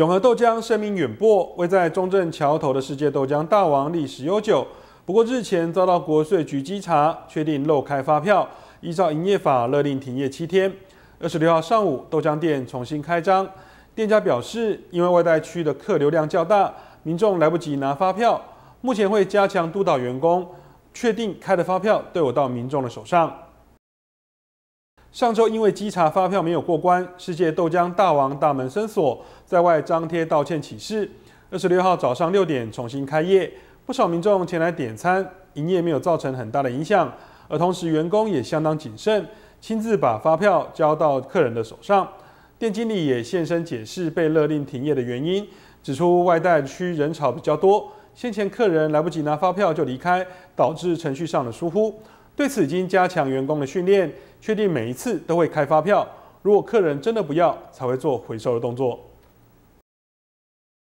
永和豆浆声名远播，位在中正桥头的世界豆浆大王历史悠久。不过日前遭到国税局稽查，确定漏开发票，依照营业法勒令停业七天。二十六号上午，豆浆店重新开张，店家表示，因为外带区的客流量较大，民众来不及拿发票，目前会加强督导员工，确定开的发票都有到民众的手上。上周因为稽查发票没有过关，世界豆浆大王大门生锁，在外张贴道歉启事。二十六号早上六点重新开业，不少民众前来点餐，营业没有造成很大的影响。而同时，员工也相当谨慎，亲自把发票交到客人的手上。店经理也现身解释被勒令停业的原因，指出外带区人潮比较多，先前客人来不及拿发票就离开，导致程序上的疏忽。对此，已经加强员工的训练。确定每一次都会开发票，如果客人真的不要，才会做回收的动作。